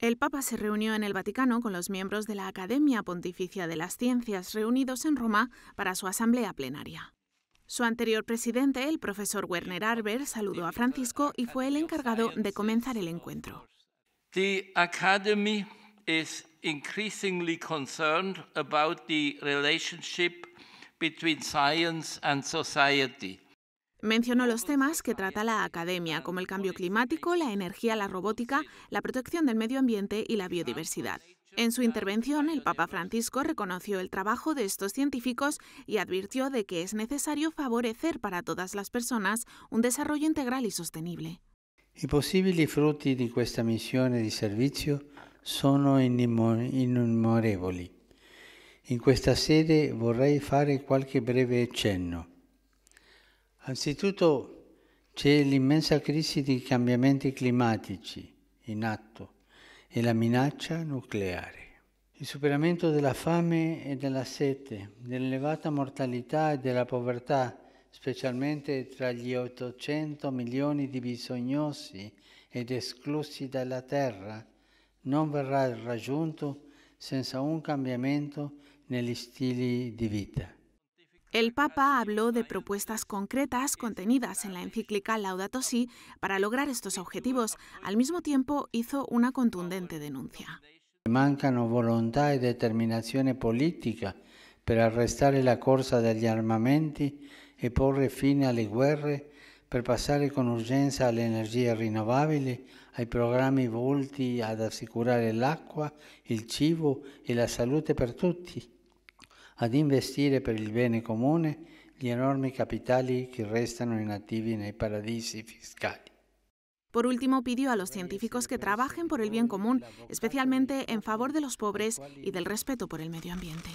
El Papa se reunió en el Vaticano con los miembros de la Academia Pontificia de las Ciencias reunidos en Roma para su asamblea plenaria. Su anterior presidente, el profesor Werner Arber, saludó a Francisco y fue el encargado de comenzar el encuentro. The Academy is increasingly concerned about the relationship between science and society. Mencionó los temas que trata la academia, como el cambio climático, la energía, la robótica, la protección del medio ambiente y la biodiversidad. En su intervención, el Papa Francisco reconoció el trabajo de estos científicos y advirtió de que es necesario favorecer para todas las personas un desarrollo integral y sostenible. I possibili frutti di questa missione di servizio sono innumerevoli. In questa sede vorrei fare qualche breve accenno. Anzitutto c'è l'immensa crisi di cambiamenti climatici in atto e la minaccia nucleare. Il superamento della fame e della sete, dell'elevata mortalità e della povertà, specialmente tra gli 800 milioni di bisognosi ed esclusi dalla terra, non verrà raggiunto senza un cambiamento negli stili di vita. El Papa habló de propuestas concretas contenidas en la encíclica Laudato Si para lograr estos objetivos. Al mismo tiempo, hizo una contundente denuncia. Mancano voluntad y determinación política para arrestar la corsa armamentos y poner fin a las guerras, para pasar con urgencia a urgenza energía renovable, rinnovabili, ai programmi volti asegurar el agua, el cibo y la salud para todos ad investire per el bien común gli enormi capitali que restano inattivi nei paradisi fiscali. Por último, pidió a los científicos que trabajen por el bien común, especialmente en favor de los pobres y del respeto por el medio ambiente.